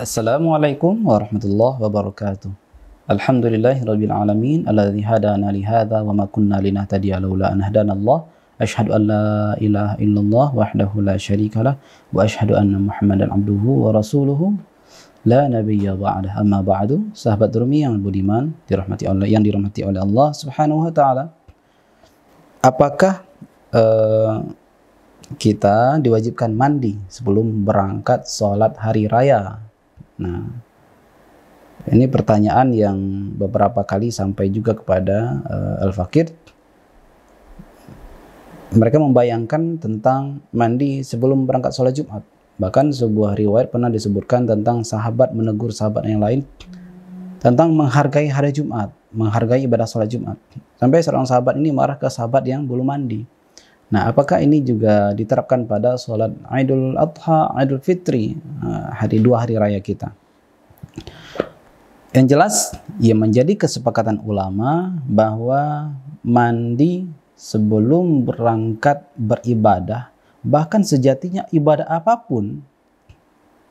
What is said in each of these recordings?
Assalamualaikum warahmatullahi wabarakatuh. Alhamdulillahi rabbil alamin alladzi hadana li hadza wa ma kunna linahtadiya laula an hadanallah. Allah. an la ilaha illallah wahdahu la syarikalah wa asyhadu anna Muhammadan abduhu wa rasuluhu la nabiyya ba'dah. Amma ba'du. Sahabat Rumi yang budiman dirahmati Allah yang dirahmati oleh Allah Subhanahu wa taala. Apakah uh, kita diwajibkan mandi sebelum berangkat sholat hari raya Nah, ini pertanyaan yang beberapa kali sampai juga kepada uh, Al-Fakir. Mereka membayangkan tentang mandi sebelum berangkat sholat Jumat. Bahkan sebuah riwayat pernah disebutkan tentang sahabat menegur sahabat yang lain tentang menghargai hari Jumat, menghargai ibadah sholat Jumat. Sampai seorang sahabat ini marah ke sahabat yang belum mandi. Nah, apakah ini juga diterapkan pada sholat Idul Adha, Idul Fitri, eh, hari dua hari raya kita? Yang jelas, ia menjadi kesepakatan ulama bahwa mandi sebelum berangkat beribadah, bahkan sejatinya ibadah apapun,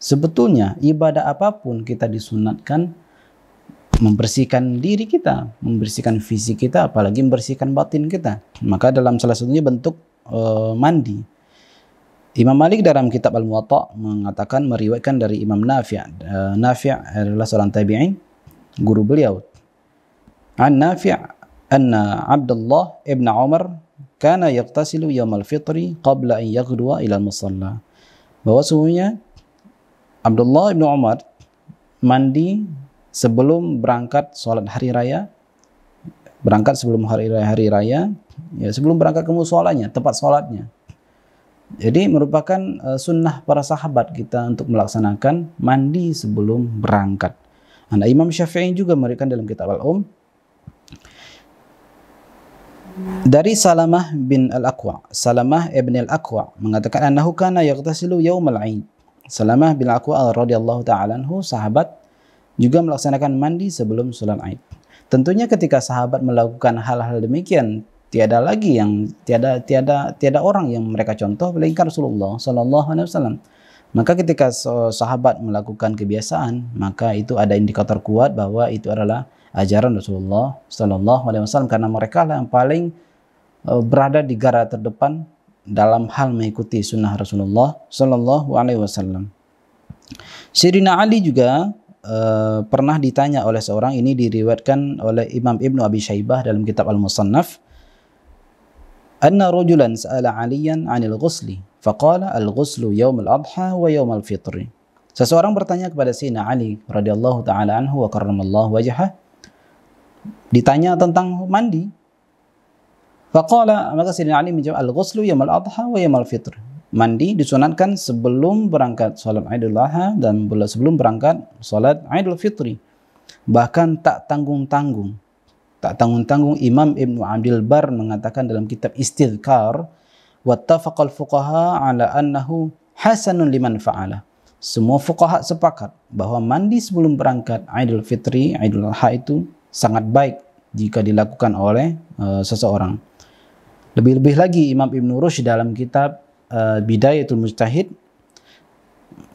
sebetulnya ibadah apapun kita disunatkan membersihkan diri kita, membersihkan fisik kita, apalagi membersihkan batin kita. Maka dalam salah satunya bentuk uh, mandi. Imam Malik dalam kitab Al-Muwatta mengatakan meriwayatkan dari Imam Nafi' uh, Nafi' adalah seorang tabi'in guru beliau. An Nafi' anna Abdullah ibn Umar kana yaghtasilu yawm al-fitri qabla an yaghdwa ila al-musalla. Bahwa sungguhnya Abdullah ibn Umar mandi sebelum berangkat solat hari raya berangkat sebelum hari raya, hari raya ya sebelum berangkat ke musolanya tempat sholatnya jadi merupakan eh, sunnah para sahabat kita untuk melaksanakan mandi sebelum berangkat Anda nah, Imam Syafi'i juga memberikan dalam kitab al-um dari Salamah bin Al-Aqwa. Salamah ibn Al-Aqwa mengatakan annahu kana yaghtasilu yaumal Aid. Salamah bin Al-Aqwa radhiyallahu taala anhu sahabat juga melaksanakan mandi sebelum salat Aid. Tentunya ketika sahabat melakukan hal-hal demikian, tiada lagi yang tiada tiada tiada orang yang mereka contoh melainkan Rasulullah Shallallahu Alaihi Wasallam. Maka ketika sahabat melakukan kebiasaan, maka itu ada indikator kuat bahwa itu adalah ajaran Rasulullah Shallallahu Alaihi Wasallam karena mereka lah yang paling e, berada di garda terdepan dalam hal mengikuti sunnah Rasulullah Shallallahu Alaihi Wasallam. Sirina Ali juga Eh, pernah ditanya oleh seorang ini diriwatkan oleh Imam Ibnu Abi Syaibah dalam kitab Al-Musannaf Anna rajulan sa'ala Aliyan 'anil ghusli faqala al-ghuslu yawm al-adha wa yawm al-fitr Seseorang bertanya kepada Sina Ali radhiyallahu taala anhu wa karramallahu wajhah ditanya tentang mandi Faqala maka Sina Ali menjawab al-ghuslu yawm al-adha wa yawm al-fitr mandi disunatkan sebelum berangkat salat Idul Adha dan sebelum berangkat salat Idul Fitri. Bahkan tak tanggung-tanggung. Tak tanggung-tanggung Imam Ibn Abdul Bar mengatakan dalam kitab Istidkar Wattafaqal fuqaha ala annahu hasanun liman fa'ala. Semua fuqaha sepakat bahawa mandi sebelum berangkat Idul Fitri, Idul Adha itu sangat baik jika dilakukan oleh uh, seseorang. Lebih-lebih lagi Imam Ibn Rushd dalam kitab uh, Bidayatul Mujtahid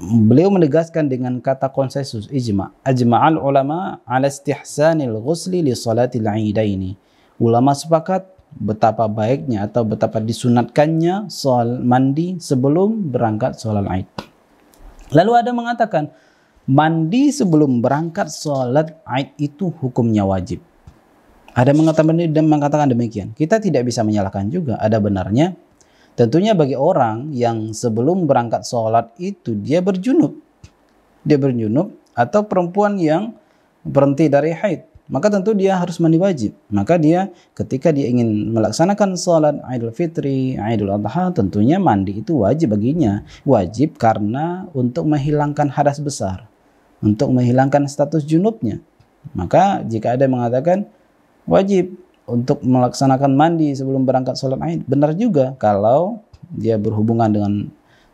beliau menegaskan dengan kata konsensus ijma ajma'al ulama ala istihsanil ghusli li salatil ini. ulama sepakat betapa baiknya atau betapa disunatkannya soal mandi sebelum berangkat solat id lalu ada mengatakan mandi sebelum berangkat solat id itu hukumnya wajib ada mengatakan dan mengatakan demikian kita tidak bisa menyalahkan juga ada benarnya Tentunya bagi orang yang sebelum berangkat sholat itu dia berjunub. Dia berjunub atau perempuan yang berhenti dari haid. Maka tentu dia harus mandi wajib. Maka dia ketika dia ingin melaksanakan sholat Idul Fitri, Idul Adha, tentunya mandi itu wajib baginya. Wajib karena untuk menghilangkan hadas besar. Untuk menghilangkan status junubnya. Maka jika ada yang mengatakan wajib untuk melaksanakan mandi sebelum berangkat sholat Aid. Benar juga kalau dia berhubungan dengan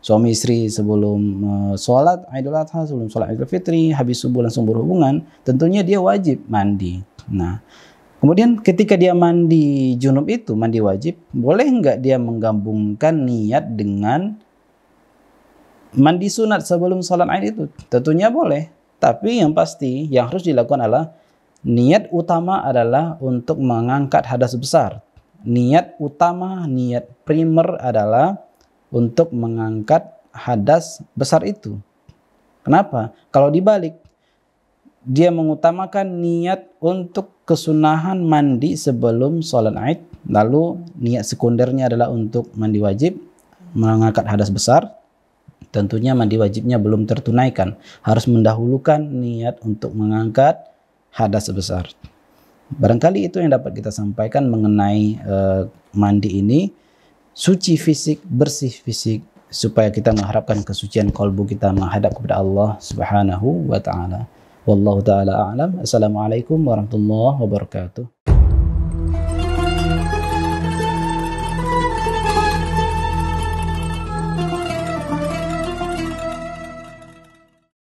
suami istri sebelum eh, sholat Idul Adha, sebelum sholat Idul Fitri, habis subuh langsung berhubungan, tentunya dia wajib mandi. Nah, kemudian ketika dia mandi junub itu, mandi wajib, boleh nggak dia menggabungkan niat dengan mandi sunat sebelum sholat Id itu? Tentunya boleh. Tapi yang pasti yang harus dilakukan adalah Niat utama adalah untuk mengangkat hadas besar. Niat utama, niat primer adalah untuk mengangkat hadas besar itu. Kenapa? Kalau dibalik, dia mengutamakan niat untuk kesunahan mandi sebelum sholat Aid, lalu niat sekundernya adalah untuk mandi wajib, mengangkat hadas besar. Tentunya mandi wajibnya belum tertunaikan, harus mendahulukan niat untuk mengangkat hadas sebesar. Barangkali itu yang dapat kita sampaikan mengenai uh, mandi ini suci fisik, bersih fisik supaya kita mengharapkan kesucian kalbu kita menghadap kepada Allah Subhanahu wa taala. Wallahu taala a'lam. Assalamualaikum warahmatullahi wabarakatuh.